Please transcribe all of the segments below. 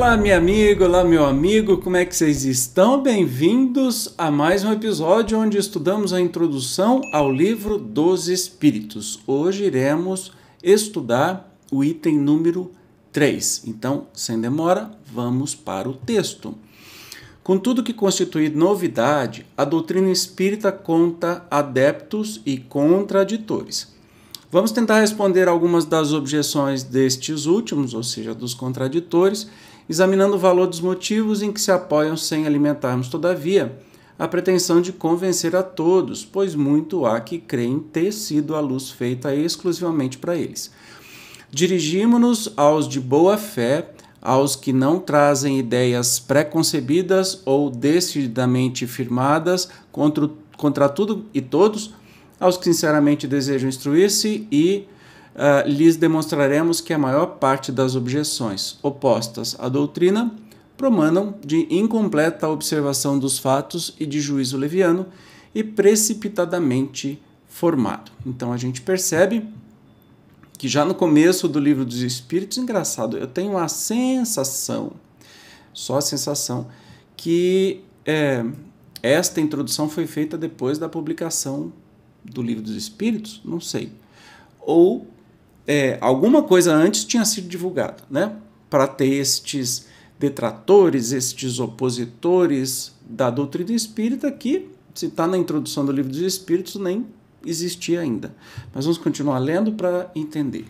Olá, minha amigo, olá, meu amigo, como é que vocês estão? Bem-vindos a mais um episódio onde estudamos a introdução ao livro dos Espíritos. Hoje iremos estudar o item número 3. Então, sem demora, vamos para o texto. Com tudo que constitui novidade, a doutrina espírita conta adeptos e contraditores. Vamos tentar responder algumas das objeções destes últimos, ou seja, dos contraditores, examinando o valor dos motivos em que se apoiam sem alimentarmos, todavia, a pretensão de convencer a todos, pois muito há que creem ter sido a luz feita exclusivamente para eles. Dirigimos-nos aos de boa fé, aos que não trazem ideias preconcebidas ou decididamente firmadas contra, contra tudo e todos, aos que sinceramente desejam instruir-se e uh, lhes demonstraremos que a maior parte das objeções opostas à doutrina promanam de incompleta observação dos fatos e de juízo leviano e precipitadamente formado. Então a gente percebe que já no começo do livro dos Espíritos, engraçado, eu tenho a sensação, só a sensação, que é, esta introdução foi feita depois da publicação do livro dos Espíritos, não sei. Ou é, alguma coisa antes tinha sido divulgada, né? Para ter estes detratores, estes opositores da doutrina espírita que, se está na introdução do livro dos Espíritos, nem existia ainda. Mas vamos continuar lendo para entender.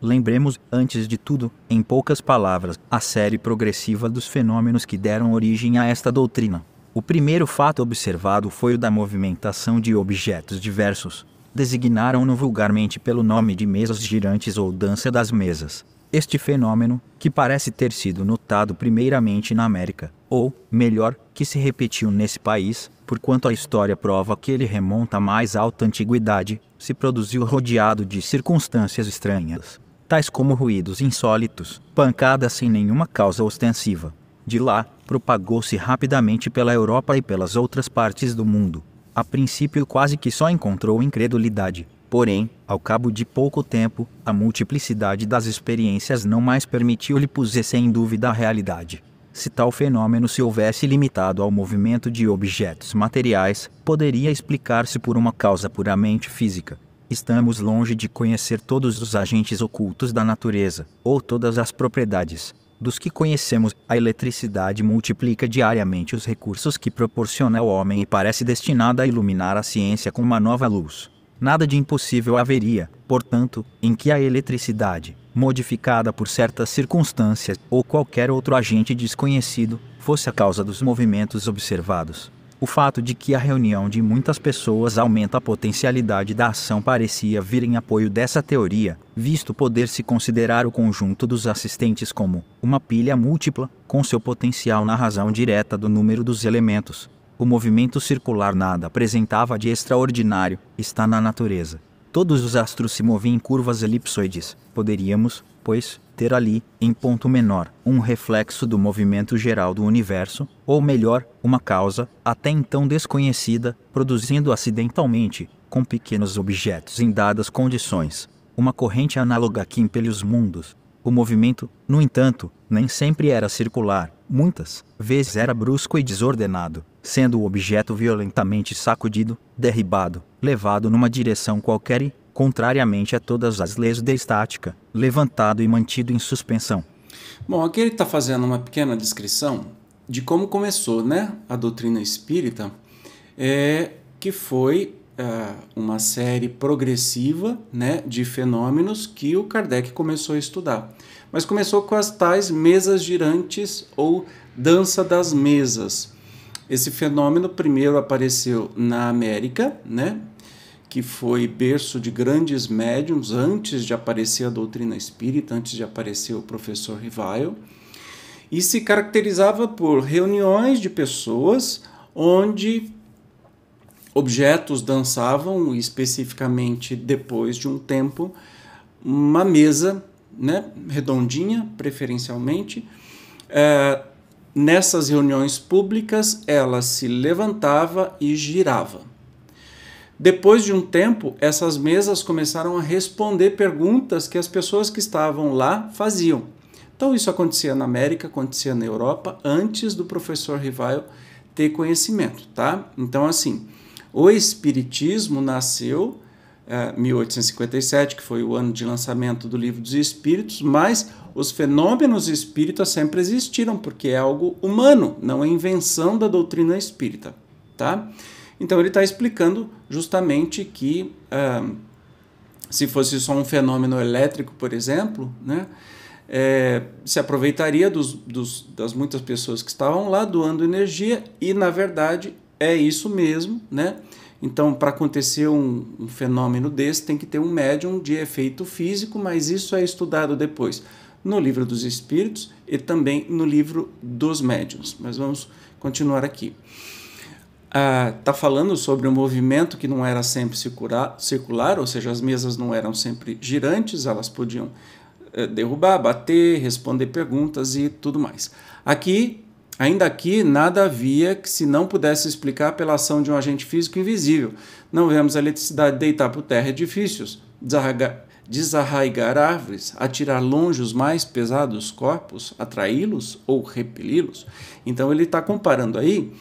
Lembremos, antes de tudo, em poucas palavras, a série progressiva dos fenômenos que deram origem a esta doutrina. O primeiro fato observado foi o da movimentação de objetos diversos, designaram-no vulgarmente pelo nome de mesas girantes ou dança das mesas. Este fenômeno, que parece ter sido notado primeiramente na América, ou, melhor, que se repetiu nesse país, por quanto a história prova que ele remonta à mais alta antiguidade, se produziu rodeado de circunstâncias estranhas, tais como ruídos insólitos, pancadas sem nenhuma causa ostensiva. De lá, propagou-se rapidamente pela Europa e pelas outras partes do mundo a princípio quase que só encontrou incredulidade. Porém, ao cabo de pouco tempo, a multiplicidade das experiências não mais permitiu-lhe pusesse em dúvida a realidade. Se tal fenômeno se houvesse limitado ao movimento de objetos materiais, poderia explicar-se por uma causa puramente física. Estamos longe de conhecer todos os agentes ocultos da natureza, ou todas as propriedades, dos que conhecemos, a eletricidade multiplica diariamente os recursos que proporciona ao homem e parece destinada a iluminar a ciência com uma nova luz. Nada de impossível haveria, portanto, em que a eletricidade, modificada por certas circunstâncias ou qualquer outro agente desconhecido, fosse a causa dos movimentos observados. O fato de que a reunião de muitas pessoas aumenta a potencialidade da ação parecia vir em apoio dessa teoria, visto poder se considerar o conjunto dos assistentes como uma pilha múltipla, com seu potencial na razão direta do número dos elementos. O movimento circular nada apresentava de extraordinário, está na natureza. Todos os astros se moviam em curvas elipsoides. Poderíamos, pois, ter ali, em ponto menor, um reflexo do movimento geral do universo, ou melhor, uma causa, até então desconhecida, produzindo acidentalmente, com pequenos objetos em dadas condições, uma corrente análoga que impele os mundos. O movimento, no entanto, nem sempre era circular, muitas vezes era brusco e desordenado, sendo o objeto violentamente sacudido, derribado, levado numa direção qualquer e, contrariamente a todas as leis de estática, levantado e mantido em suspensão. Bom, aqui ele está fazendo uma pequena descrição de como começou né, a doutrina espírita, é, que foi é, uma série progressiva né, de fenômenos que o Kardec começou a estudar. Mas começou com as tais mesas girantes ou dança das mesas. Esse fenômeno primeiro apareceu na América, né, que foi berço de grandes médiums antes de aparecer a doutrina espírita, antes de aparecer o professor Rivaio, e se caracterizava por reuniões de pessoas onde objetos dançavam, especificamente depois de um tempo, uma mesa né, redondinha, preferencialmente. É, nessas reuniões públicas, ela se levantava e girava depois de um tempo, essas mesas começaram a responder perguntas que as pessoas que estavam lá faziam. Então, isso acontecia na América, acontecia na Europa, antes do professor Rival ter conhecimento, tá? Então, assim, o Espiritismo nasceu em eh, 1857, que foi o ano de lançamento do Livro dos Espíritos, mas os fenômenos espíritas sempre existiram, porque é algo humano, não é invenção da doutrina espírita, tá? Então ele está explicando justamente que uh, se fosse só um fenômeno elétrico, por exemplo, né, é, se aproveitaria dos, dos, das muitas pessoas que estavam lá doando energia e na verdade é isso mesmo, né? Então, para acontecer um, um, fenômeno desse, tem que ter um médium de efeito físico, mas isso é estudado depois no livro dos Espíritos e também no livro dos médiums. Mas vamos continuar aqui está ah, tá falando sobre um movimento que não era sempre circular, circular, ou seja, as mesas não eram sempre girantes, elas podiam eh, derrubar, bater, responder perguntas e tudo mais. Aqui, ainda aqui, nada havia que se não pudesse explicar pela ação de um agente físico invisível. Não vemos a eletricidade deitar por terra edifícios, desarraigar, desarraigar árvores, atirar longe os mais pesados corpos, atraí-los ou repeli-los. Então ele está comparando aí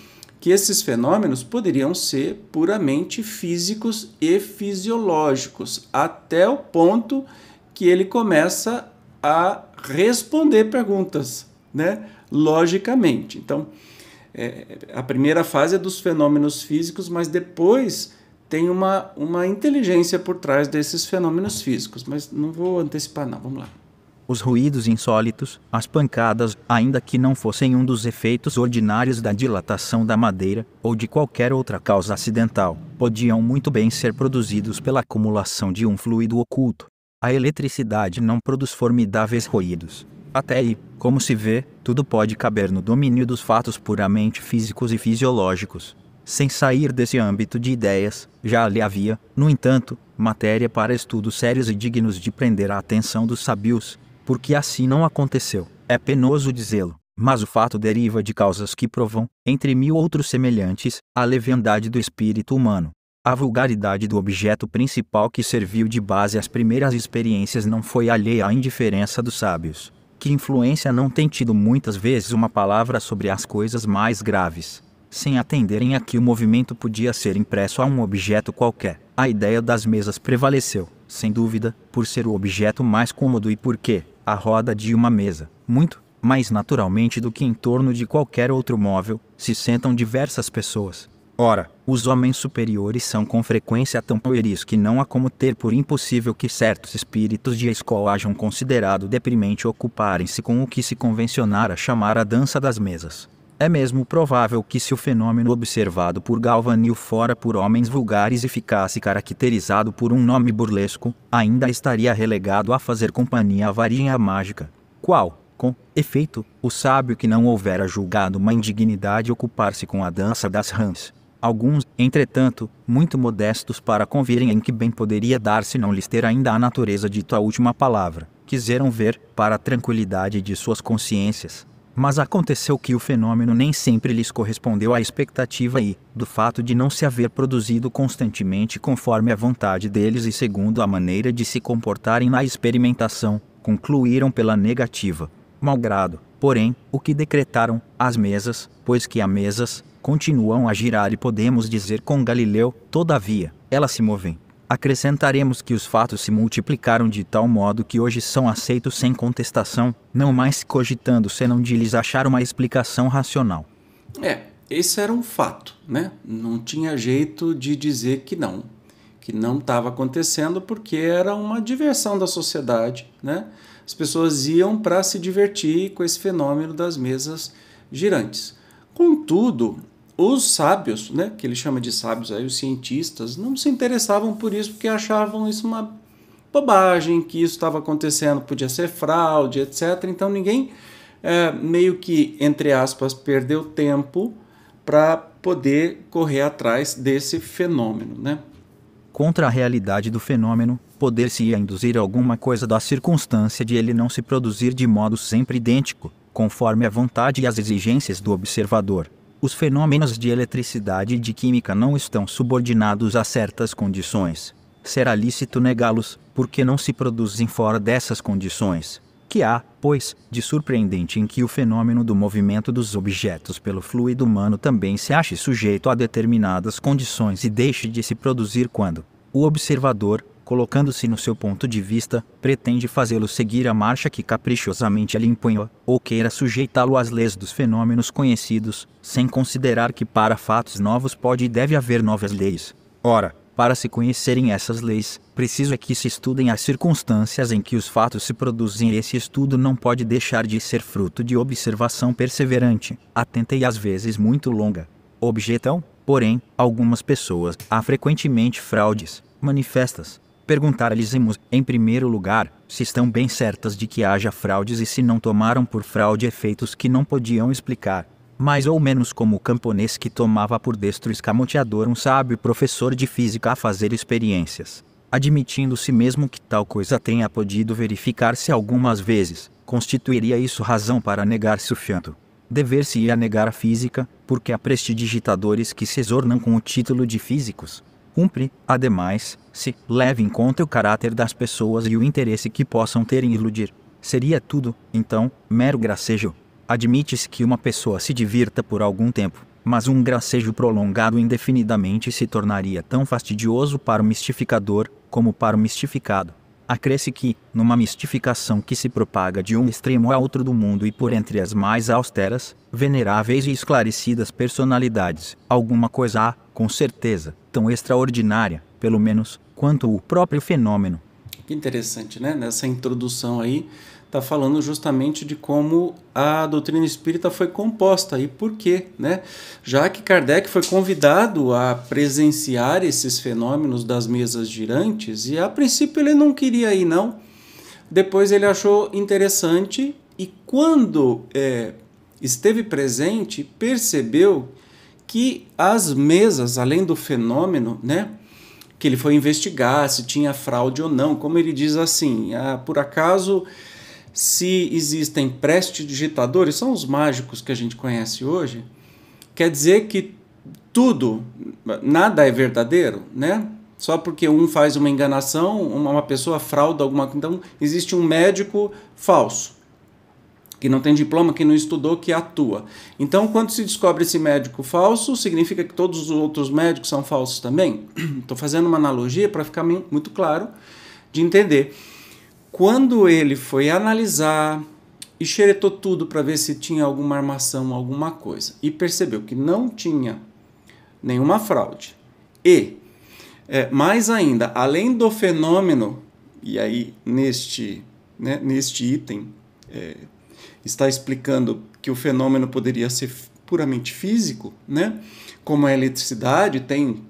que esses fenômenos poderiam ser puramente físicos e fisiológicos, até o ponto que ele começa a responder perguntas, né? logicamente. Então, é, a primeira fase é dos fenômenos físicos, mas depois tem uma, uma inteligência por trás desses fenômenos físicos. Mas não vou antecipar, não. Vamos lá os ruídos insólitos, as pancadas, ainda que não fossem um dos efeitos ordinários da dilatação da madeira, ou de qualquer outra causa acidental, podiam muito bem ser produzidos pela acumulação de um fluido oculto. A eletricidade não produz formidáveis ruídos. Até aí, como se vê, tudo pode caber no domínio dos fatos puramente físicos e fisiológicos. Sem sair desse âmbito de ideias, já ali havia, no entanto, matéria para estudos sérios e dignos de prender a atenção dos sabios, porque assim não aconteceu. É penoso dizê-lo, mas o fato deriva de causas que provam, entre mil outros semelhantes, a leviandade do espírito humano. A vulgaridade do objeto principal que serviu de base às primeiras experiências não foi alheia à indiferença dos sábios. Que influência não tem tido muitas vezes uma palavra sobre as coisas mais graves, sem atenderem a que o movimento podia ser impresso a um objeto qualquer. A ideia das mesas prevaleceu, sem dúvida, por ser o objeto mais cômodo e porque, a roda de uma mesa, muito mais naturalmente do que em torno de qualquer outro móvel, se sentam diversas pessoas. Ora, os homens superiores são com frequência tão poeris que não há como ter por impossível que certos espíritos de escola hajam considerado deprimente ocuparem-se com o que se convencionara chamar a dança das mesas. É mesmo provável que se o fenômeno observado por Galvanil fora por homens vulgares e ficasse caracterizado por um nome burlesco, ainda estaria relegado a fazer companhia à varinha mágica. Qual, com efeito, o sábio que não houvera julgado uma indignidade ocupar-se com a dança das rãs. Alguns, entretanto, muito modestos para convirem em que bem poderia dar-se não lhes ter ainda a natureza dito a última palavra, quiseram ver, para a tranquilidade de suas consciências, mas aconteceu que o fenômeno nem sempre lhes correspondeu à expectativa e, do fato de não se haver produzido constantemente conforme a vontade deles e segundo a maneira de se comportarem na experimentação, concluíram pela negativa. Malgrado, porém, o que decretaram, as mesas, pois que as mesas, continuam a girar e podemos dizer com Galileu, todavia, elas se movem. Acrescentaremos que os fatos se multiplicaram de tal modo que hoje são aceitos sem contestação, não mais cogitando senão de lhes achar uma explicação racional. É, esse era um fato, né? Não tinha jeito de dizer que não, que não estava acontecendo porque era uma diversão da sociedade, né? As pessoas iam para se divertir com esse fenômeno das mesas girantes. Contudo, os sábios, né, que ele chama de sábios aí, os cientistas, não se interessavam por isso porque achavam isso uma bobagem, que isso estava acontecendo, podia ser fraude, etc. Então ninguém é, meio que, entre aspas, perdeu tempo para poder correr atrás desse fenômeno, né? Contra a realidade do fenômeno, poder-se-ia induzir alguma coisa da circunstância de ele não se produzir de modo sempre idêntico, conforme a vontade e as exigências do observador. Os fenômenos de eletricidade e de química não estão subordinados a certas condições. Será lícito negá-los, porque não se produzem fora dessas condições. Que há, pois, de surpreendente em que o fenômeno do movimento dos objetos pelo fluido humano também se ache sujeito a determinadas condições e deixe de se produzir quando o observador colocando-se no seu ponto de vista, pretende fazê-lo seguir a marcha que caprichosamente lhe impunha, ou queira sujeitá-lo às leis dos fenômenos conhecidos, sem considerar que para fatos novos pode e deve haver novas leis. Ora, para se conhecerem essas leis, preciso é que se estudem as circunstâncias em que os fatos se produzem e esse estudo não pode deixar de ser fruto de observação perseverante, atenta e às vezes muito longa. Objetam, porém, algumas pessoas há frequentemente fraudes manifestas perguntar lhes em primeiro lugar, se estão bem certas de que haja fraudes e se não tomaram por fraude efeitos que não podiam explicar, mais ou menos como o camponês que tomava por destro escamoteador um sábio professor de física a fazer experiências, admitindo-se mesmo que tal coisa tenha podido verificar-se algumas vezes, constituiria isso razão para negar-se o fianto. Dever-se-ia negar a física, porque há prestidigitadores que se exornam com o título de físicos, Cumpre, ademais, se leve em conta o caráter das pessoas e o interesse que possam ter em iludir. Seria tudo, então, mero gracejo. Admite-se que uma pessoa se divirta por algum tempo, mas um gracejo prolongado indefinidamente se tornaria tão fastidioso para o mistificador como para o mistificado acresce que, numa mistificação que se propaga de um extremo a outro do mundo e por entre as mais austeras, veneráveis e esclarecidas personalidades, alguma coisa há, com certeza, tão extraordinária, pelo menos, quanto o próprio fenômeno. Que interessante, né? Nessa introdução aí, está falando justamente de como a doutrina espírita foi composta e por quê, né? Já que Kardec foi convidado a presenciar esses fenômenos das mesas girantes e a princípio ele não queria ir não. Depois ele achou interessante e quando é, esteve presente percebeu que as mesas, além do fenômeno, né? Que ele foi investigar se tinha fraude ou não. Como ele diz assim, ah, por acaso se existem prestidigitadores, são os mágicos que a gente conhece hoje, quer dizer que tudo, nada é verdadeiro, né? Só porque um faz uma enganação, uma pessoa frauda alguma coisa. Então, existe um médico falso, que não tem diploma, que não estudou, que atua. Então, quando se descobre esse médico falso, significa que todos os outros médicos são falsos também? Estou fazendo uma analogia para ficar muito claro de entender. Quando ele foi analisar e xeretou tudo para ver se tinha alguma armação, alguma coisa, e percebeu que não tinha nenhuma fraude. E, é, mais ainda, além do fenômeno, e aí neste, né, neste item é, está explicando que o fenômeno poderia ser puramente físico, né? como a eletricidade tem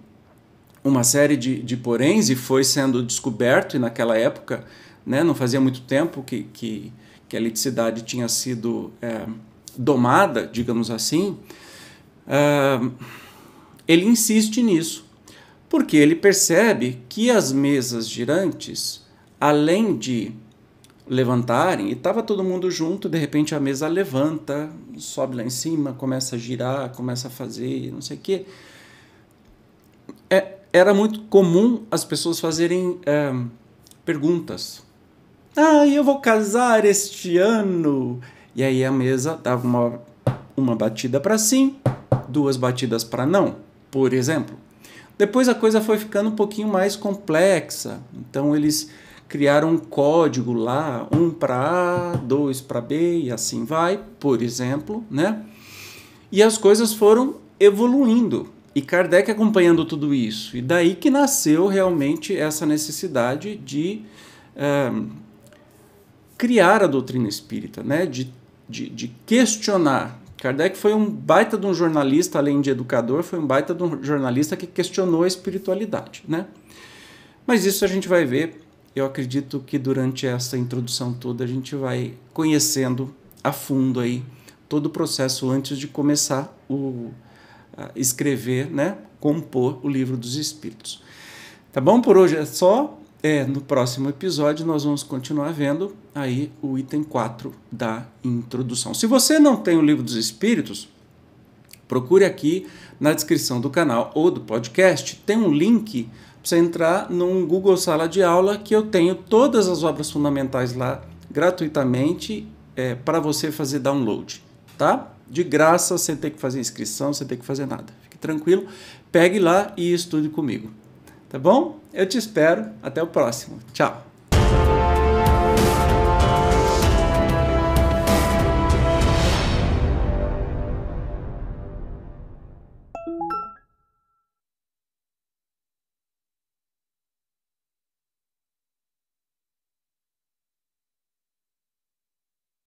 uma série de, de poréns e foi sendo descoberto, e naquela época né? não fazia muito tempo que, que, que a liticidade tinha sido é, domada, digamos assim, é, ele insiste nisso, porque ele percebe que as mesas girantes, além de levantarem, e estava todo mundo junto, de repente a mesa levanta, sobe lá em cima, começa a girar, começa a fazer, não sei o quê. É, era muito comum as pessoas fazerem é, perguntas ah, eu vou casar este ano. E aí a mesa dava uma, uma batida para sim, duas batidas para não, por exemplo. Depois a coisa foi ficando um pouquinho mais complexa. Então eles criaram um código lá, um para A, dois para B e assim vai, por exemplo, né? E as coisas foram evoluindo. E Kardec acompanhando tudo isso. E daí que nasceu realmente essa necessidade de. Eh, criar a doutrina espírita, né? de, de, de questionar. Kardec foi um baita de um jornalista, além de educador, foi um baita de um jornalista que questionou a espiritualidade. Né? Mas isso a gente vai ver, eu acredito que durante essa introdução toda a gente vai conhecendo a fundo aí todo o processo antes de começar o a escrever, né, compor o livro dos espíritos. Tá bom por hoje é só. É, no próximo episódio nós vamos continuar vendo aí o item 4 da introdução. Se você não tem o livro dos espíritos, procure aqui na descrição do canal ou do podcast, tem um link para você entrar num Google Sala de Aula que eu tenho todas as obras fundamentais lá gratuitamente é, para você fazer download, tá? De graça, sem ter que fazer inscrição, sem ter que fazer nada. Fique tranquilo, pegue lá e estude comigo. Tá bom? Eu te espero. Até o próximo. Tchau.